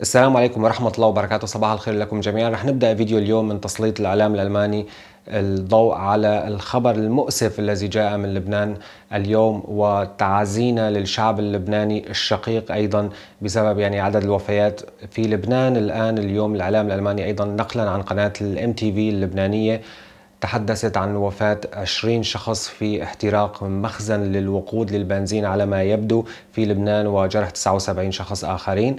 السلام عليكم ورحمة الله وبركاته صباح الخير لكم جميعا رح نبدأ فيديو اليوم من تسليط الإعلام الألماني الضوء على الخبر المؤسف الذي جاء من لبنان اليوم وتعازينا للشعب اللبناني الشقيق أيضا بسبب يعني عدد الوفيات في لبنان الآن اليوم الإعلام الألماني أيضا نقلا عن قناة الام تي في اللبنانية تحدثت عن وفاة 20 شخص في احتراق مخزن للوقود للبنزين على ما يبدو في لبنان وجرح 79 شخص آخرين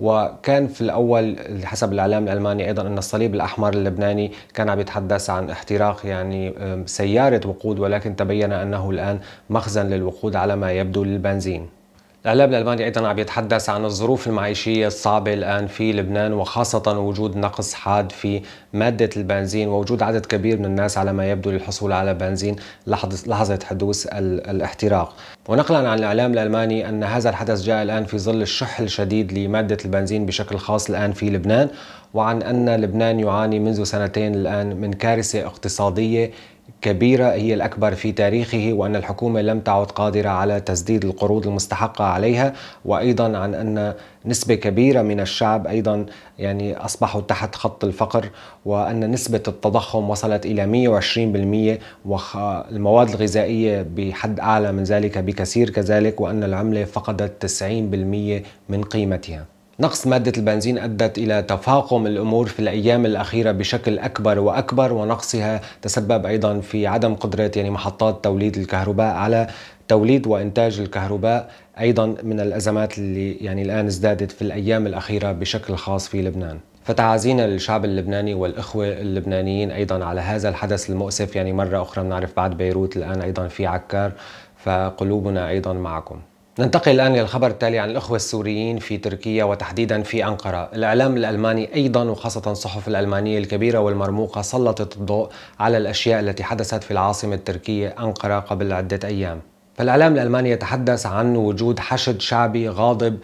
وكان في الاول حسب الاعلام الالماني ايضا ان الصليب الاحمر اللبناني كان عم يتحدث عن احتراق يعني سياره وقود ولكن تبين انه الان مخزن للوقود على ما يبدو للبنزين. الإعلام الألماني أيضا عم يتحدث عن الظروف المعيشية الصعبة الآن في لبنان وخاصة وجود نقص حاد في مادة البنزين ووجود عدد كبير من الناس على ما يبدو للحصول على بنزين لحظة حدوث الاحتراق ونقلا عن الإعلام الألماني أن هذا الحدث جاء الآن في ظل الشح الشديد لمادة البنزين بشكل خاص الآن في لبنان وعن أن لبنان يعاني منذ سنتين الآن من كارثة اقتصادية كبيرة هي الأكبر في تاريخه وأن الحكومة لم تعد قادرة على تسديد القروض المستحقة عليها وأيضا عن أن نسبة كبيرة من الشعب أيضا يعني أصبحوا تحت خط الفقر وأن نسبة التضخم وصلت إلى 120% والمواد الغذائية بحد أعلى من ذلك بكثير كذلك وأن العملة فقدت 90% من قيمتها نقص مادة البنزين أدت إلى تفاقم الأمور في الأيام الأخيرة بشكل أكبر وأكبر ونقصها تسبب أيضا في عدم قدرة يعني محطات توليد الكهرباء على توليد وإنتاج الكهرباء أيضا من الأزمات اللي يعني الآن ازدادت في الأيام الأخيرة بشكل خاص في لبنان فتعازينا للشعب اللبناني والإخوة اللبنانيين أيضا على هذا الحدث المؤسف يعني مرة أخرى بنعرف بعد بيروت الآن أيضا في عكار فقلوبنا أيضا معكم ننتقل الآن للخبر التالي عن الأخوة السوريين في تركيا وتحديدا في أنقرة الإعلام الألماني أيضا وخاصة الصحف الألمانية الكبيرة والمرموقة سلطت الضوء على الأشياء التي حدثت في العاصمة التركية أنقرة قبل عدة أيام فالإعلام الألماني يتحدث عن وجود حشد شعبي غاضب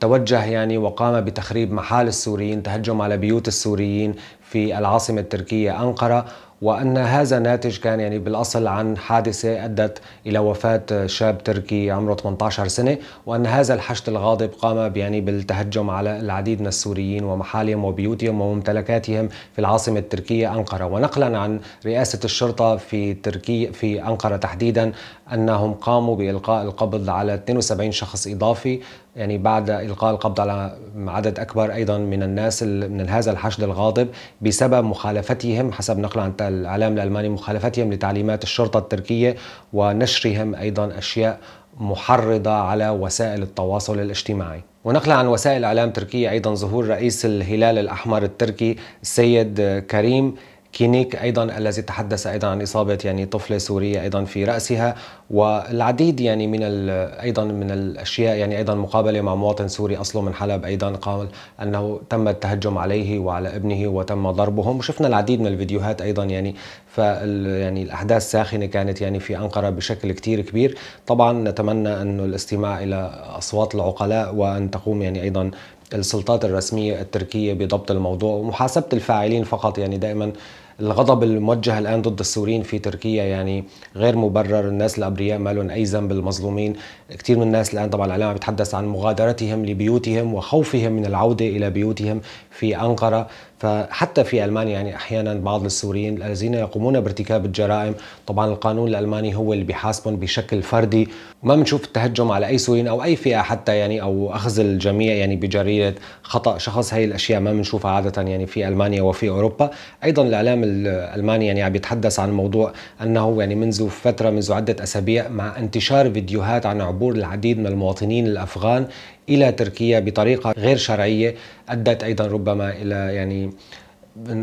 توجه يعني وقام بتخريب محال السوريين تهجم على بيوت السوريين في العاصمة التركية أنقرة وأن هذا الناتج كان يعني بالأصل عن حادثة أدت إلى وفاة شاب تركي عمره 18 سنة وأن هذا الحشد الغاضب قام يعني بالتهجم على العديد من السوريين ومحالهم وبيوتهم وممتلكاتهم في العاصمة التركية أنقرة ونقلا عن رئاسة الشرطة في تركيا في أنقرة تحديدا أنهم قاموا بإلقاء القبض على 72 شخص إضافي يعني بعد إلقاء القبض على عدد أكبر أيضا من الناس من هذا الحشد الغاضب بسبب مخالفتهم حسب نقل عن الإعلام الألماني مخالفتهم لتعليمات الشرطة التركية ونشرهم أيضا أشياء محرضة على وسائل التواصل الاجتماعي ونقل عن وسائل إعلام تركية أيضا ظهور رئيس الهلال الأحمر التركي السيد كريم كينيك أيضا الذي تحدث أيضا عن إصابة يعني طفلة سورية أيضا في رأسها والعديد يعني من أيضا من الأشياء يعني أيضا مقابلة مع مواطن سوري أصله من حلب أيضا قال أنه تم التهجم عليه وعلى ابنه وتم ضربهم وشفنا العديد من الفيديوهات أيضا يعني فال يعني الأحداث ساخنة كانت يعني في أنقرة بشكل كثير كبير طبعا نتمنى أنه الاستماع إلى أصوات العقلاء وأن تقوم يعني أيضا السلطات الرسمية التركية بضبط الموضوع ومحاسبة الفاعلين فقط يعني دائما الغضب الموجه الان ضد السوريين في تركيا يعني غير مبرر الناس الابرياء ما لهم اي ذنب المظلومين كثير من الناس الان طبعا الاعلام بيتحدث عن مغادرتهم لبيوتهم وخوفهم من العوده الى بيوتهم في انقره فحتى في المانيا يعني احيانا بعض السوريين الذين يقومون بارتكاب الجرائم طبعا القانون الالماني هو اللي بيحاسبهم بشكل فردي ما بنشوف التهجم على اي سوريين او اي فئه حتى يعني او اخذ الجميع يعني بجريره خطا شخص هي الاشياء ما بنشوفها عاده يعني في المانيا وفي اوروبا ايضا الاعلام الالماني يعني عم يتحدث عن موضوع انه يعني منذ فتره منذ عده اسابيع مع انتشار فيديوهات عن عبور العديد من المواطنين الافغان الى تركيا بطريقه غير شرعيه ادت ايضا ربما الى يعني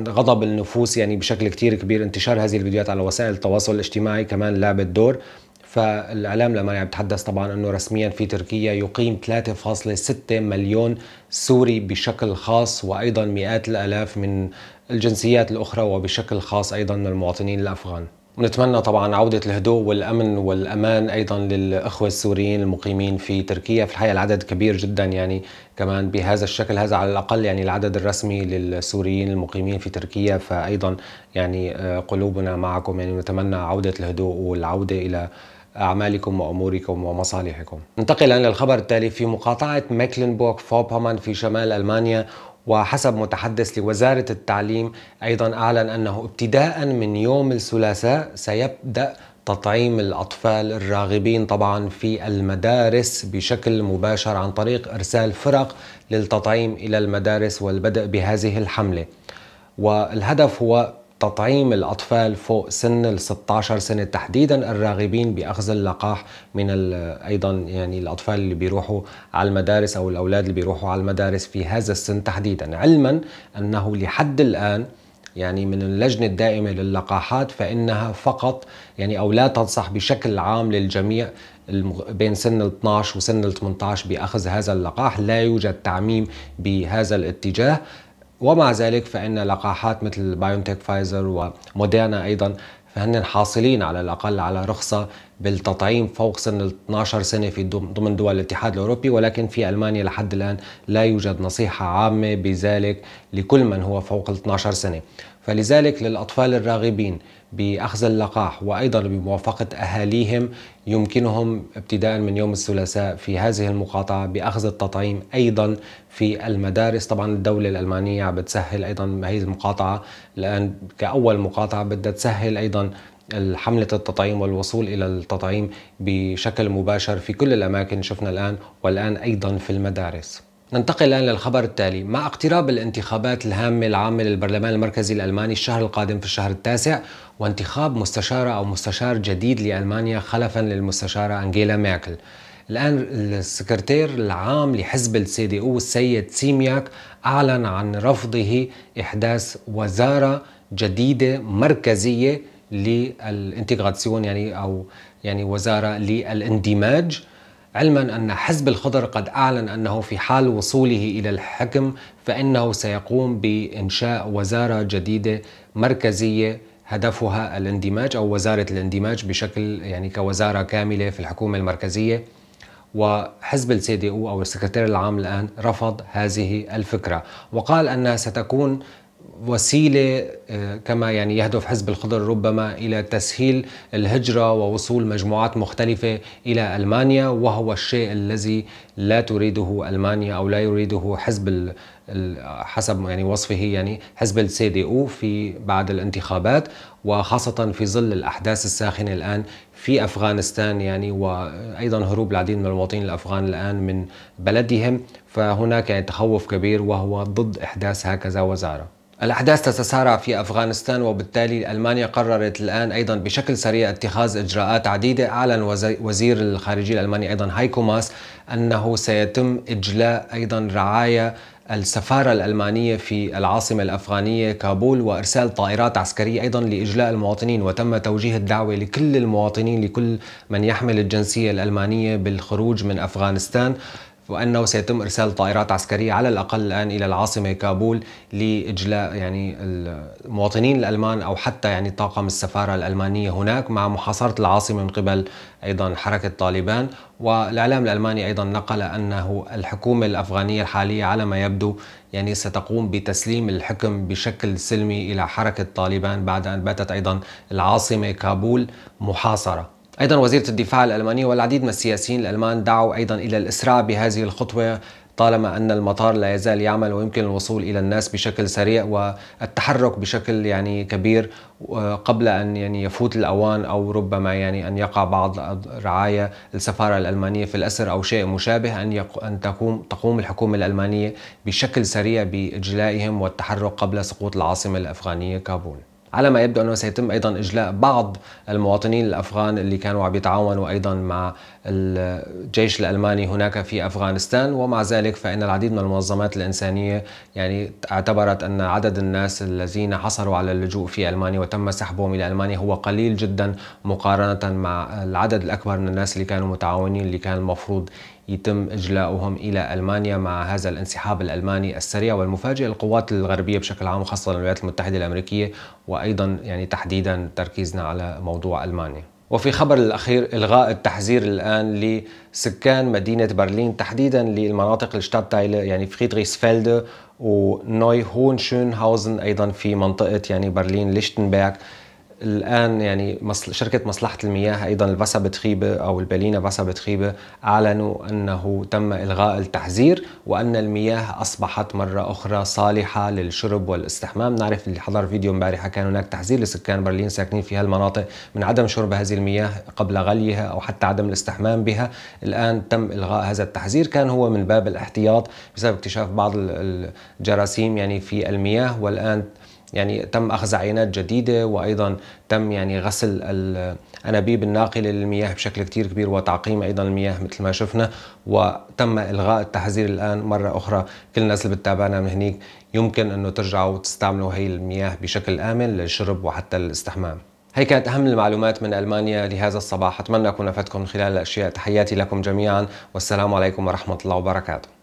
غضب النفوس يعني بشكل كتير كبير انتشار هذه الفيديوهات على وسائل التواصل الاجتماعي كمان لعبت دور فالاعلام لما عم يتحدث طبعا انه رسميا في تركيا يقيم 3.6 مليون سوري بشكل خاص وايضا مئات الالاف من الجنسيات الاخرى وبشكل خاص ايضا من المواطنين الافغان ونتمنى طبعا عودة الهدوء والأمن والأمان أيضا للأخوة السوريين المقيمين في تركيا في الحقيقة العدد كبير جدا يعني كمان بهذا الشكل هذا على الأقل يعني العدد الرسمي للسوريين المقيمين في تركيا فأيضا يعني آه، قلوبنا معكم يعني نتمنى عودة الهدوء والعودة إلى أعمالكم وأموركم ومصالحكم ننتقل الآن للخبر التالي في مقاطعة ميكلنبورغ فوبهمان في شمال ألمانيا وحسب متحدث لوزارة التعليم أيضا أعلن أنه ابتداء من يوم الثلاثاء سيبدأ تطعيم الأطفال الراغبين طبعا في المدارس بشكل مباشر عن طريق إرسال فرق للتطعيم إلى المدارس والبدء بهذه الحملة والهدف هو تطعيم الأطفال فوق سن ال 16 سنة تحديدا الراغبين بأخذ اللقاح من أيضا يعني الأطفال اللي بيروحوا على المدارس أو الأولاد اللي بيروحوا على المدارس في هذا السن تحديدا علما أنه لحد الآن يعني من اللجنة الدائمة للقاحات فإنها فقط يعني أو لا تنصح بشكل عام للجميع بين سن ال 12 وسن ال 18 بأخذ هذا اللقاح لا يوجد تعميم بهذا الاتجاه ومع ذلك فإن لقاحات مثل بايونتك فايزر وموديرنا أيضا فهن حاصلين على الأقل على رخصة بالتطعيم فوق سن ال 12 سنه في ضمن دول الاتحاد الاوروبي ولكن في المانيا لحد الان لا يوجد نصيحه عامه بذلك لكل من هو فوق ال 12 سنه فلذلك للاطفال الراغبين باخذ اللقاح وايضا بموافقه اهاليهم يمكنهم ابتداء من يوم الثلاثاء في هذه المقاطعه باخذ التطعيم ايضا في المدارس طبعا الدوله الالمانيه عم بتسهل ايضا هذه المقاطعه الان كاول مقاطعه بدها تسهل ايضا حملة التطعيم والوصول إلى التطعيم بشكل مباشر في كل الأماكن شفنا الآن والآن أيضا في المدارس ننتقل الآن للخبر التالي مع اقتراب الانتخابات الهامة العامة للبرلمان المركزي الألماني الشهر القادم في الشهر التاسع وانتخاب مستشارة أو مستشار جديد لألمانيا خلفا للمستشارة أنجيلا ميركل الآن السكرتير العام لحزب السي دي او السيد سيمياك أعلن عن رفضه إحداث وزارة جديدة مركزية للانتغراسيون يعني او يعني وزاره للاندماج علما ان حزب الخضر قد اعلن انه في حال وصوله الى الحكم فانه سيقوم بانشاء وزاره جديده مركزيه هدفها الاندماج او وزاره الاندماج بشكل يعني كوزاره كامله في الحكومه المركزيه وحزب السي دي او او السكرتير العام الان رفض هذه الفكره وقال انها ستكون وسيلة آه، كما يعني يهدف حزب الخضر ربما إلى تسهيل الهجرة ووصول مجموعات مختلفة إلى ألمانيا وهو الشيء الذي لا تريده ألمانيا أو لا يريده حزب حسب يعني وصفه يعني حزب السي دي او في بعد الانتخابات وخاصة في ظل الأحداث الساخنة الآن في أفغانستان يعني وأيضا هروب العديد من المواطنين الأفغان الآن من بلدهم فهناك يعني تخوف كبير وهو ضد إحداث هكذا وزارة الأحداث تتسارع في أفغانستان وبالتالي ألمانيا قررت الآن أيضا بشكل سريع اتخاذ إجراءات عديدة أعلن وزير الخارجية الألماني أيضا هايكو ماس أنه سيتم إجلاء أيضا رعاية السفارة الألمانية في العاصمة الأفغانية كابول وإرسال طائرات عسكرية أيضا لإجلاء المواطنين وتم توجيه الدعوة لكل المواطنين لكل من يحمل الجنسية الألمانية بالخروج من أفغانستان وأنه سيتم إرسال طائرات عسكرية على الأقل الآن إلى العاصمة كابول لإجلاء يعني المواطنين الألمان أو حتى يعني طاقم السفارة الألمانية هناك مع محاصرة العاصمة من قبل أيضا حركة طالبان والإعلام الألماني أيضا نقل أنه الحكومة الأفغانية الحالية على ما يبدو يعني ستقوم بتسليم الحكم بشكل سلمي إلى حركة طالبان بعد أن باتت أيضا العاصمة كابول محاصرة أيضا وزيرة الدفاع الألمانية والعديد من السياسيين الألمان دعوا أيضا إلى الإسراع بهذه الخطوة طالما أن المطار لا يزال يعمل ويمكن الوصول إلى الناس بشكل سريع والتحرك بشكل يعني كبير آه، قبل أن يعني يفوت الأوان أو ربما يعني أن يقع بعض رعايا السفارة الألمانية في الأسر أو شيء مشابه أن يق... أن تقوم تقوم الحكومة الألمانية بشكل سريع بإجلائهم والتحرك قبل سقوط العاصمة الأفغانية كابول على ما يبدو انه سيتم ايضا اجلاء بعض المواطنين الافغان اللي كانوا عم يتعاونوا ايضا مع الجيش الالماني هناك في افغانستان ومع ذلك فان العديد من المنظمات الانسانيه يعني اعتبرت ان عدد الناس الذين حصلوا على اللجوء في المانيا وتم سحبهم الى المانيا هو قليل جدا مقارنه مع العدد الاكبر من الناس اللي كانوا متعاونين اللي كان المفروض يتم إجلاؤهم إلى ألمانيا مع هذا الانسحاب الألماني السريع والمفاجئ القوات الغربية بشكل عام وخاصة الولايات المتحدة الأمريكية وأيضا يعني تحديدا تركيزنا على موضوع ألمانيا وفي خبر الأخير إلغاء التحذير الآن لسكان مدينة برلين تحديدا للمناطق الشتاتايل يعني فريدريسفيلد ونوي شونهاوزن أيضا في منطقة يعني برلين ليشتنبرغ الان يعني شركه مصلحه المياه ايضا الفاسا بتخيبه او البالينا فاسا بتخيبه اعلنوا انه تم الغاء التحذير وان المياه اصبحت مره اخرى صالحه للشرب والاستحمام، نعرف اللي حضر فيديو امبارح كان هناك تحذير لسكان برلين ساكنين في هالمناطق من عدم شرب هذه المياه قبل غليها او حتى عدم الاستحمام بها، الان تم الغاء هذا التحذير، كان هو من باب الاحتياط بسبب اكتشاف بعض الجراثيم يعني في المياه والان يعني تم اخذ عينات جديده وايضا تم يعني غسل الانابيب الناقله للمياه بشكل كثير كبير وتعقيم ايضا المياه مثل ما شفنا وتم الغاء التحذير الان مره اخرى كل الناس اللي بتتابعنا من هنيك يمكن انه ترجعوا تستعملوا هي المياه بشكل امن للشرب وحتى للاستحمام هي كانت أهم المعلومات من ألمانيا لهذا الصباح أتمنى أكون أفدتكم من خلال الأشياء تحياتي لكم جميعا والسلام عليكم ورحمة الله وبركاته